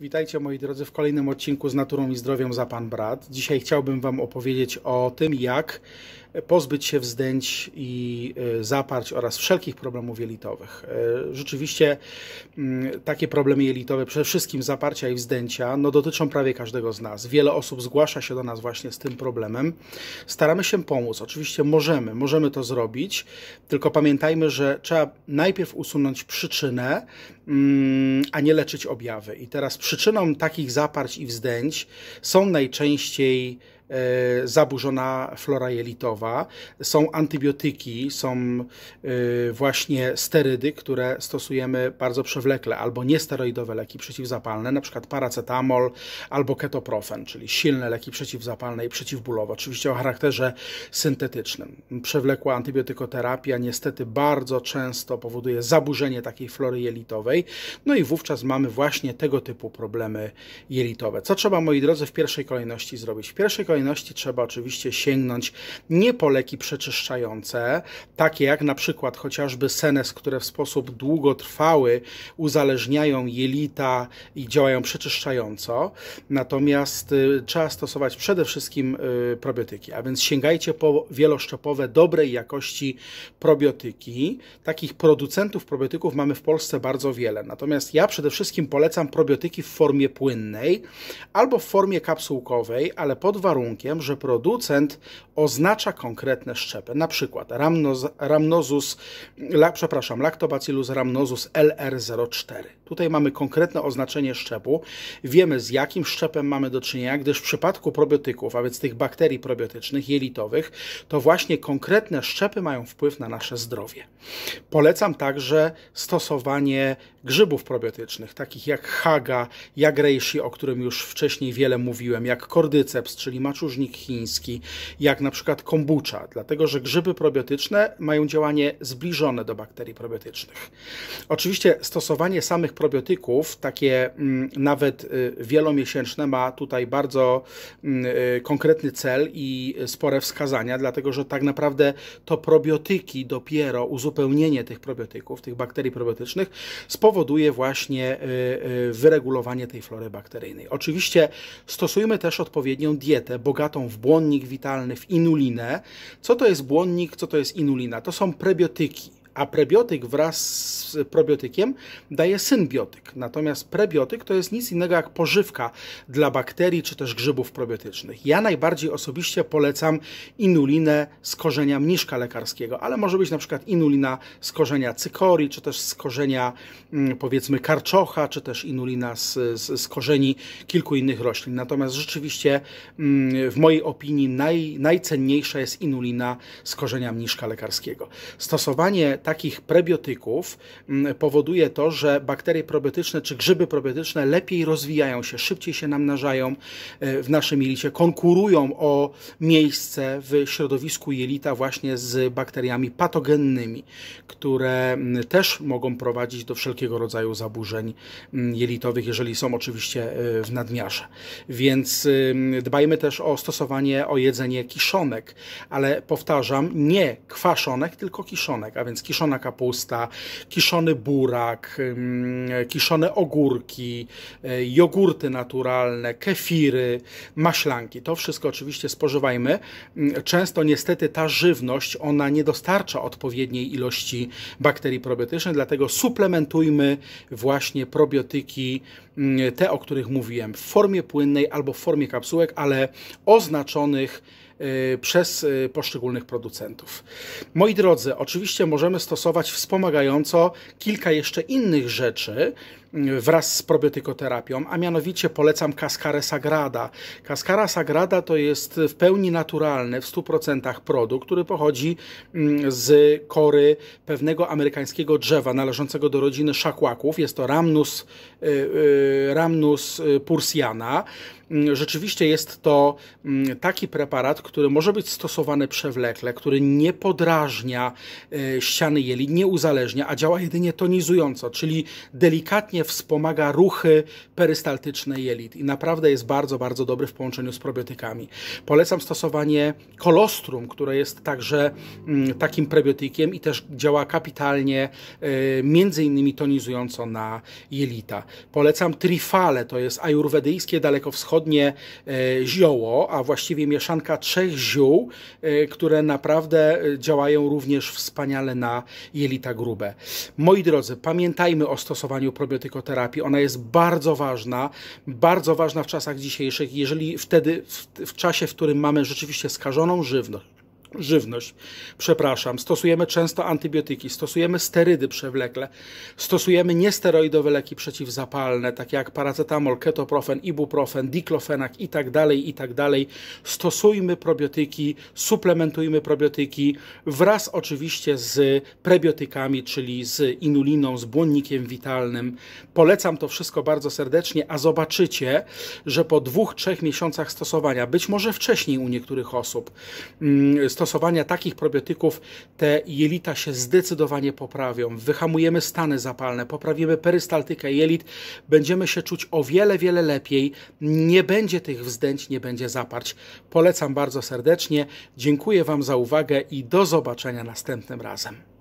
Witajcie moi drodzy w kolejnym odcinku z Naturą i Zdrowiem za Pan Brat. Dzisiaj chciałbym Wam opowiedzieć o tym, jak pozbyć się wzdęć i e, zaparć oraz wszelkich problemów jelitowych. E, rzeczywiście mm, takie problemy jelitowe, przede wszystkim zaparcia i wzdęcia, no dotyczą prawie każdego z nas. Wiele osób zgłasza się do nas właśnie z tym problemem. Staramy się pomóc, oczywiście możemy, możemy to zrobić, tylko pamiętajmy, że trzeba najpierw usunąć przyczynę, mm, a nie leczyć objawy. I teraz przyczyną takich zaparć i wzdęć są najczęściej E, zaburzona flora jelitowa, są antybiotyki, są e, właśnie sterydy, które stosujemy bardzo przewlekle, albo niesteroidowe leki przeciwzapalne, na przykład paracetamol albo ketoprofen, czyli silne leki przeciwzapalne i przeciwbólowe, oczywiście o charakterze syntetycznym. Przewlekła antybiotykoterapia niestety bardzo często powoduje zaburzenie takiej flory jelitowej, no i wówczas mamy właśnie tego typu problemy jelitowe. Co trzeba, moi drodzy, w pierwszej kolejności zrobić? W pierwszej kolejności kolejności trzeba oczywiście sięgnąć nie po leki przeczyszczające, takie jak na przykład chociażby senes, które w sposób długotrwały uzależniają jelita i działają przeczyszczająco, natomiast y, trzeba stosować przede wszystkim y, probiotyki, a więc sięgajcie po wieloszczepowe, dobrej jakości probiotyki. Takich producentów probiotyków mamy w Polsce bardzo wiele, natomiast ja przede wszystkim polecam probiotyki w formie płynnej albo w formie kapsułkowej, ale pod warunkiem, warunkiem, że producent oznacza konkretne szczepy, na przykład Ramnoz, Ramnozus, la, przepraszam, Lactobacillus ramnosus LR04. Tutaj mamy konkretne oznaczenie szczepu, wiemy z jakim szczepem mamy do czynienia, gdyż w przypadku probiotyków, a więc tych bakterii probiotycznych, jelitowych, to właśnie konkretne szczepy mają wpływ na nasze zdrowie. Polecam także stosowanie grzybów probiotycznych, takich jak haga, jak reishi, o którym już wcześniej wiele mówiłem, jak kordyceps, czyli macz maczużnik chiński, jak na przykład kombucha, dlatego że grzyby probiotyczne mają działanie zbliżone do bakterii probiotycznych. Oczywiście stosowanie samych probiotyków, takie mm, nawet y, wielomiesięczne, ma tutaj bardzo mm, y, konkretny cel i spore wskazania, dlatego że tak naprawdę to probiotyki dopiero uzupełnienie tych probiotyków, tych bakterii probiotycznych spowoduje właśnie y, wyregulowanie tej flory bakteryjnej. Oczywiście stosujmy też odpowiednią dietę, bogatą w błonnik witalny, w inulinę. Co to jest błonnik, co to jest inulina? To są prebiotyki a prebiotyk wraz z probiotykiem daje symbiotyk. Natomiast prebiotyk to jest nic innego jak pożywka dla bakterii czy też grzybów probiotycznych. Ja najbardziej osobiście polecam inulinę z korzenia mniszka lekarskiego, ale może być na przykład inulina z korzenia cykorii, czy też z korzenia mm, powiedzmy karczocha, czy też inulina z, z, z korzeni kilku innych roślin. Natomiast rzeczywiście mm, w mojej opinii naj, najcenniejsza jest inulina z korzenia mniszka lekarskiego. Stosowanie takich prebiotyków mm, powoduje to, że bakterie probiotyczne czy grzyby probiotyczne lepiej rozwijają się, szybciej się namnażają e, w naszym jelicie, konkurują o miejsce w środowisku jelita właśnie z bakteriami patogennymi, które mm, też mogą prowadzić do wszelkiego rodzaju zaburzeń mm, jelitowych, jeżeli są oczywiście e, w nadmiarze. Więc dbajmy też o stosowanie, o jedzenie kiszonek, ale powtarzam, nie kwaszonek, tylko kiszonek, a więc kiszonek kiszona kapusta, kiszony burak, kiszone ogórki, y, jogurty naturalne, kefiry, maślanki. To wszystko oczywiście spożywajmy. Często niestety ta żywność, ona nie dostarcza odpowiedniej ilości bakterii probiotycznych, dlatego suplementujmy właśnie probiotyki, te o których mówiłem, w formie płynnej albo w formie kapsułek, ale oznaczonych Y, przez y, poszczególnych producentów. Moi drodzy, oczywiście możemy stosować wspomagająco kilka jeszcze innych rzeczy, wraz z probiotykoterapią, a mianowicie polecam Cascarę Sagrada. Cascara Sagrada to jest w pełni naturalny, w 100% produkt, który pochodzi mm, z kory pewnego amerykańskiego drzewa należącego do rodziny szakłaków. Jest to Ramnus, y, y, Ramnus y, pursiana. Mm, rzeczywiście jest to mm, taki preparat, który może być stosowany przewlekle, który nie podrażnia ściany jeli, nie uzależnia, a działa jedynie tonizująco, czyli delikatnie wspomaga ruchy perystaltyczne jelit i naprawdę jest bardzo, bardzo dobry w połączeniu z probiotykami. Polecam stosowanie kolostrum, które jest także mm, takim prebiotykiem i też działa kapitalnie, y, między innymi tonizująco na jelita. Polecam trifale, to jest ajurwedyjskie, dalekowschodnie y, zioło, a właściwie mieszanka trzech ziół, y, które naprawdę działają również wspaniale na jelita grube. Moi drodzy, pamiętajmy o stosowaniu probiotyków narkotykoterapii. Ona jest bardzo ważna, bardzo ważna w czasach dzisiejszych, jeżeli wtedy, w, w czasie, w którym mamy rzeczywiście skażoną żywność, żywność, przepraszam, stosujemy często antybiotyki, stosujemy sterydy przewlekle, stosujemy niesteroidowe leki przeciwzapalne, takie jak paracetamol, ketoprofen, ibuprofen, diklofenak itd., tak itd. Tak Stosujmy probiotyki, suplementujmy probiotyki wraz oczywiście z prebiotykami, czyli z inuliną, z błonnikiem witalnym. Polecam to wszystko bardzo serdecznie, a zobaczycie, że po dwóch, trzech miesiącach stosowania, być może wcześniej u niektórych osób, mm, stosowania takich probiotyków te jelita się zdecydowanie poprawią. Wyhamujemy stany zapalne, poprawimy perystaltykę jelit, będziemy się czuć o wiele, wiele lepiej. Nie będzie tych wzdęć, nie będzie zaparć. Polecam bardzo serdecznie. Dziękuję Wam za uwagę i do zobaczenia następnym razem.